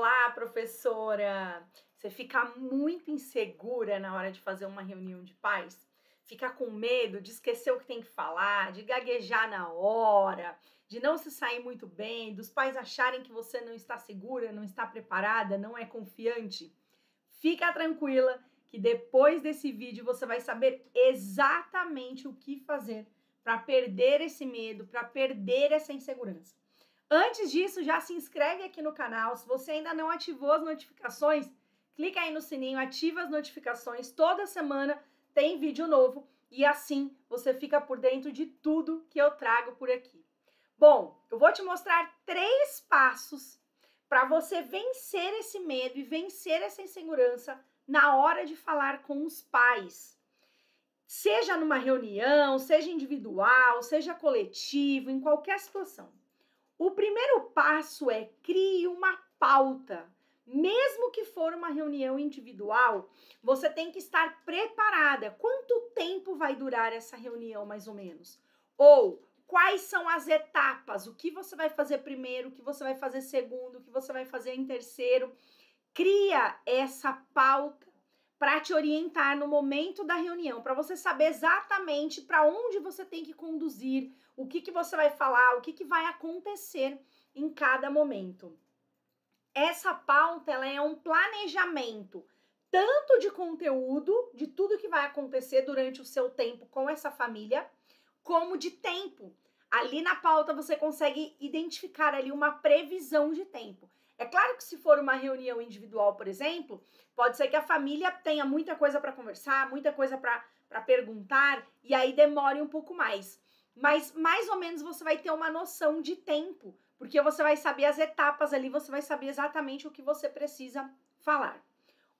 Olá, professora! Você fica muito insegura na hora de fazer uma reunião de pais? Fica com medo de esquecer o que tem que falar, de gaguejar na hora, de não se sair muito bem, dos pais acharem que você não está segura, não está preparada, não é confiante? Fica tranquila que depois desse vídeo você vai saber exatamente o que fazer para perder esse medo, para perder essa insegurança. Antes disso, já se inscreve aqui no canal. Se você ainda não ativou as notificações, clica aí no sininho, ativa as notificações. Toda semana tem vídeo novo e assim você fica por dentro de tudo que eu trago por aqui. Bom, eu vou te mostrar três passos para você vencer esse medo e vencer essa insegurança na hora de falar com os pais. Seja numa reunião, seja individual, seja coletivo, em qualquer situação. O primeiro passo é crie uma pauta. Mesmo que for uma reunião individual, você tem que estar preparada. Quanto tempo vai durar essa reunião, mais ou menos? Ou quais são as etapas? O que você vai fazer primeiro, o que você vai fazer segundo, o que você vai fazer em terceiro? Cria essa pauta para te orientar no momento da reunião, para você saber exatamente para onde você tem que conduzir, o que, que você vai falar, o que, que vai acontecer em cada momento. Essa pauta ela é um planejamento tanto de conteúdo, de tudo que vai acontecer durante o seu tempo com essa família, como de tempo. Ali na pauta você consegue identificar ali uma previsão de tempo. É claro que se for uma reunião individual, por exemplo, pode ser que a família tenha muita coisa para conversar, muita coisa para perguntar e aí demore um pouco mais. Mas mais ou menos você vai ter uma noção de tempo, porque você vai saber as etapas ali, você vai saber exatamente o que você precisa falar.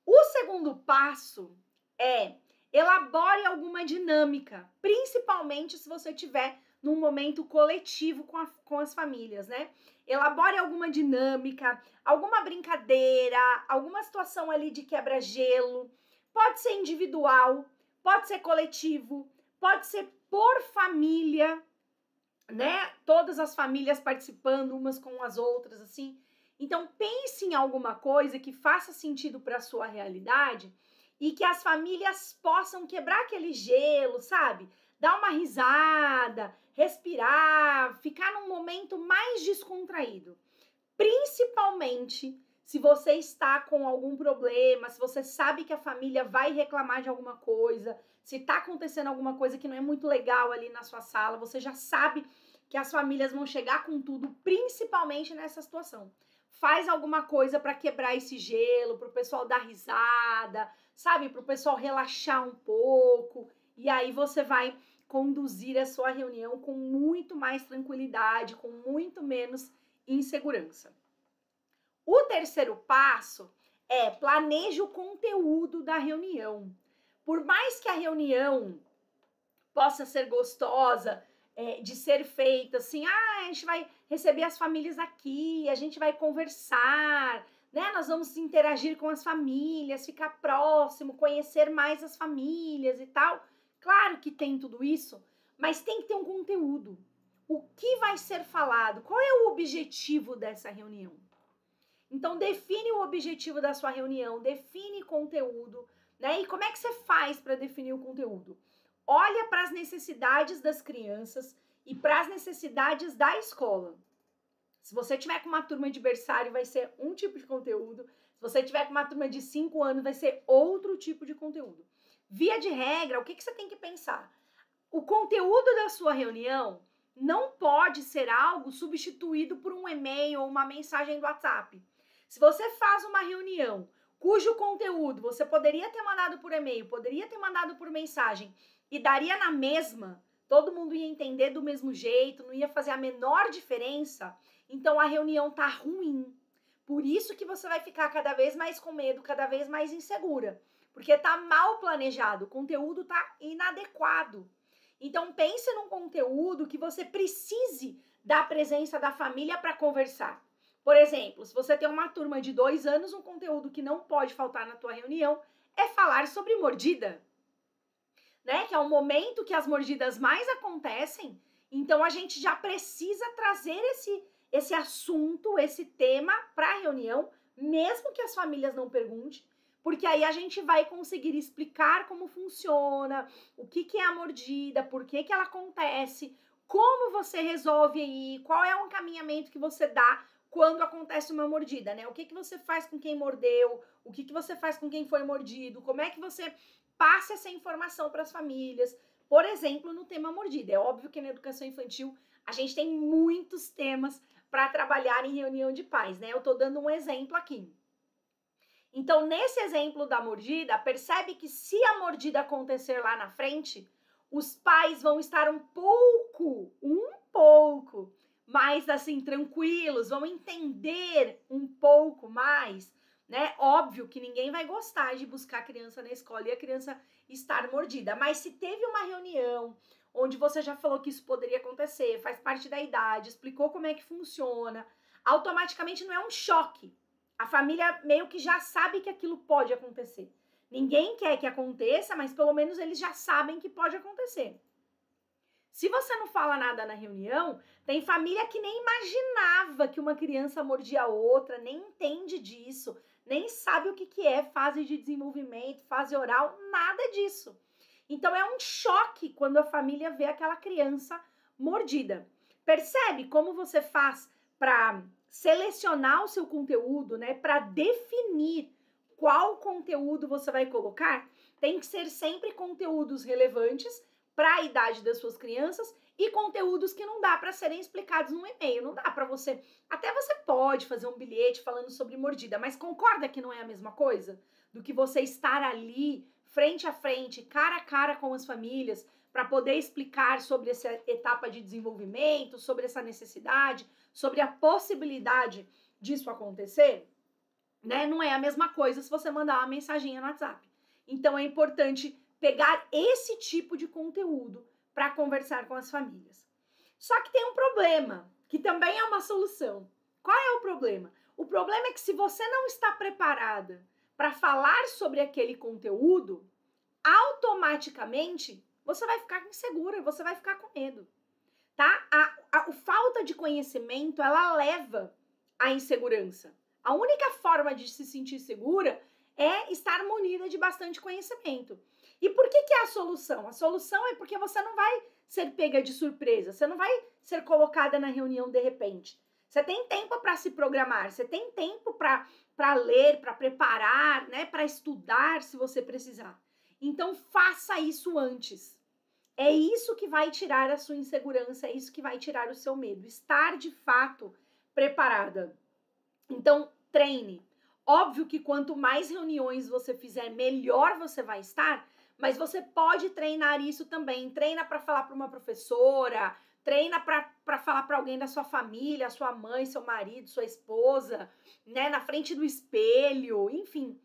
O segundo passo é elabore alguma dinâmica, principalmente se você tiver num momento coletivo com, a, com as famílias, né? Elabore alguma dinâmica, alguma brincadeira, alguma situação ali de quebra-gelo. Pode ser individual, pode ser coletivo, pode ser por família, né? Todas as famílias participando umas com as outras, assim. Então pense em alguma coisa que faça sentido para a sua realidade e que as famílias possam quebrar aquele gelo, sabe? Dar uma risada, respirar, ficar num momento mais descontraído. Principalmente se você está com algum problema, se você sabe que a família vai reclamar de alguma coisa, se está acontecendo alguma coisa que não é muito legal ali na sua sala, você já sabe que as famílias vão chegar com tudo, principalmente nessa situação. Faz alguma coisa para quebrar esse gelo, para o pessoal dar risada, sabe? Para o pessoal relaxar um pouco. E aí você vai conduzir a sua reunião com muito mais tranquilidade, com muito menos insegurança. O terceiro passo é planeje o conteúdo da reunião. Por mais que a reunião possa ser gostosa é, de ser feita, assim, ah, a gente vai receber as famílias aqui, a gente vai conversar, né? Nós vamos interagir com as famílias, ficar próximo, conhecer mais as famílias e tal. Claro que tem tudo isso, mas tem que ter um conteúdo. O que vai ser falado? Qual é o objetivo dessa reunião? Então define o objetivo da sua reunião, define conteúdo, né? E como é que você faz para definir o conteúdo? Olha para as necessidades das crianças e para as necessidades da escola. Se você tiver com uma turma de berçário, vai ser um tipo de conteúdo. Se você tiver com uma turma de 5 anos, vai ser outro tipo de conteúdo. Via de regra, o que, que você tem que pensar? O conteúdo da sua reunião não pode ser algo substituído por um e-mail ou uma mensagem do WhatsApp. Se você faz uma reunião cujo conteúdo você poderia ter mandado por e-mail, poderia ter mandado por mensagem e daria na mesma, todo mundo ia entender do mesmo jeito, não ia fazer a menor diferença, então a reunião tá ruim. Por isso que você vai ficar cada vez mais com medo, cada vez mais insegura porque tá mal planejado, o conteúdo tá inadequado. Então pense num conteúdo que você precise da presença da família para conversar. Por exemplo, se você tem uma turma de dois anos, um conteúdo que não pode faltar na tua reunião é falar sobre mordida, né? Que é o momento que as mordidas mais acontecem. Então a gente já precisa trazer esse esse assunto, esse tema para a reunião, mesmo que as famílias não perguntem, porque aí a gente vai conseguir explicar como funciona, o que, que é a mordida, por que, que ela acontece, como você resolve aí, qual é o encaminhamento que você dá quando acontece uma mordida, né? O que, que você faz com quem mordeu, o que, que você faz com quem foi mordido, como é que você passa essa informação para as famílias, por exemplo, no tema mordida. É óbvio que na educação infantil a gente tem muitos temas para trabalhar em reunião de pais, né? Eu estou dando um exemplo aqui. Então, nesse exemplo da mordida, percebe que se a mordida acontecer lá na frente, os pais vão estar um pouco, um pouco mais assim tranquilos, vão entender um pouco mais, né? Óbvio que ninguém vai gostar de buscar a criança na escola e a criança estar mordida, mas se teve uma reunião onde você já falou que isso poderia acontecer, faz parte da idade, explicou como é que funciona, automaticamente não é um choque, a família meio que já sabe que aquilo pode acontecer. Ninguém quer que aconteça, mas pelo menos eles já sabem que pode acontecer. Se você não fala nada na reunião, tem família que nem imaginava que uma criança mordia a outra, nem entende disso, nem sabe o que, que é fase de desenvolvimento, fase oral, nada disso. Então é um choque quando a família vê aquela criança mordida. Percebe como você faz para selecionar o seu conteúdo, né, para definir qual conteúdo você vai colocar, tem que ser sempre conteúdos relevantes para a idade das suas crianças e conteúdos que não dá para serem explicados num e-mail, não dá para você. Até você pode fazer um bilhete falando sobre mordida, mas concorda que não é a mesma coisa do que você estar ali frente a frente, cara a cara com as famílias, para poder explicar sobre essa etapa de desenvolvimento, sobre essa necessidade, sobre a possibilidade disso acontecer, né? Não é a mesma coisa se você mandar uma mensagem no WhatsApp. Então é importante pegar esse tipo de conteúdo para conversar com as famílias. Só que tem um problema, que também é uma solução. Qual é o problema? O problema é que se você não está preparada para falar sobre aquele conteúdo, automaticamente você vai ficar insegura, você vai ficar com medo, tá? A, a, a falta de conhecimento, ela leva à insegurança. A única forma de se sentir segura é estar munida de bastante conhecimento. E por que, que é a solução? A solução é porque você não vai ser pega de surpresa, você não vai ser colocada na reunião de repente. Você tem tempo para se programar, você tem tempo para ler, para preparar, né, para estudar se você precisar. Então faça isso antes. É isso que vai tirar a sua insegurança, é isso que vai tirar o seu medo. Estar de fato preparada. Então, treine. Óbvio que quanto mais reuniões você fizer, melhor você vai estar, mas você pode treinar isso também. Treina para falar para uma professora, treina para falar para alguém da sua família, sua mãe, seu marido, sua esposa, né, na frente do espelho, enfim.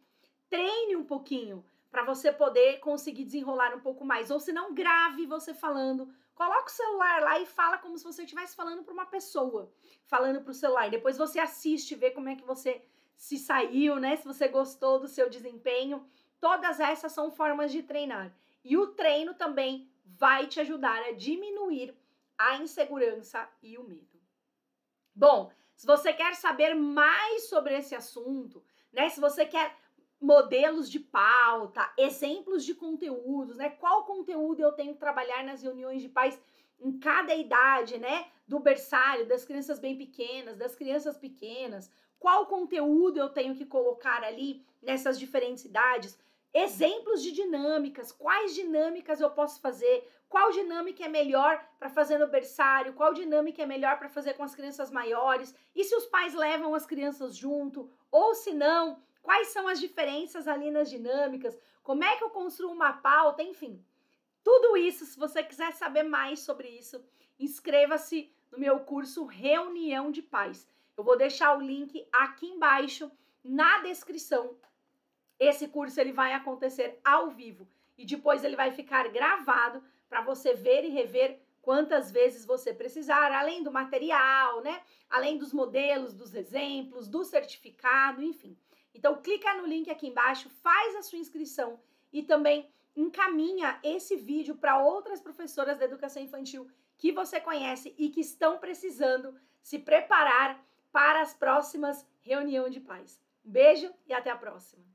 Treine um pouquinho para você poder conseguir desenrolar um pouco mais. Ou se não, grave você falando. Coloca o celular lá e fala como se você estivesse falando para uma pessoa, falando para o celular. Depois você assiste, vê como é que você se saiu, né? Se você gostou do seu desempenho. Todas essas são formas de treinar. E o treino também vai te ajudar a diminuir a insegurança e o medo. Bom, se você quer saber mais sobre esse assunto, né? Se você quer modelos de pauta, exemplos de conteúdos, né? Qual conteúdo eu tenho que trabalhar nas reuniões de pais em cada idade, né? Do berçário, das crianças bem pequenas, das crianças pequenas. Qual conteúdo eu tenho que colocar ali nessas diferentes idades? Exemplos de dinâmicas, quais dinâmicas eu posso fazer? Qual dinâmica é melhor para fazer no berçário? Qual dinâmica é melhor para fazer com as crianças maiores? E se os pais levam as crianças junto? Ou se não, quais são as diferenças ali nas dinâmicas, como é que eu construo uma pauta, enfim. Tudo isso, se você quiser saber mais sobre isso, inscreva-se no meu curso Reunião de Pais. Eu vou deixar o link aqui embaixo na descrição. Esse curso ele vai acontecer ao vivo e depois ele vai ficar gravado para você ver e rever quantas vezes você precisar, além do material, né? Além dos modelos, dos exemplos, do certificado, enfim. Então clica no link aqui embaixo, faz a sua inscrição e também encaminha esse vídeo para outras professoras da educação infantil que você conhece e que estão precisando se preparar para as próximas reuniões de pais. Um beijo e até a próxima!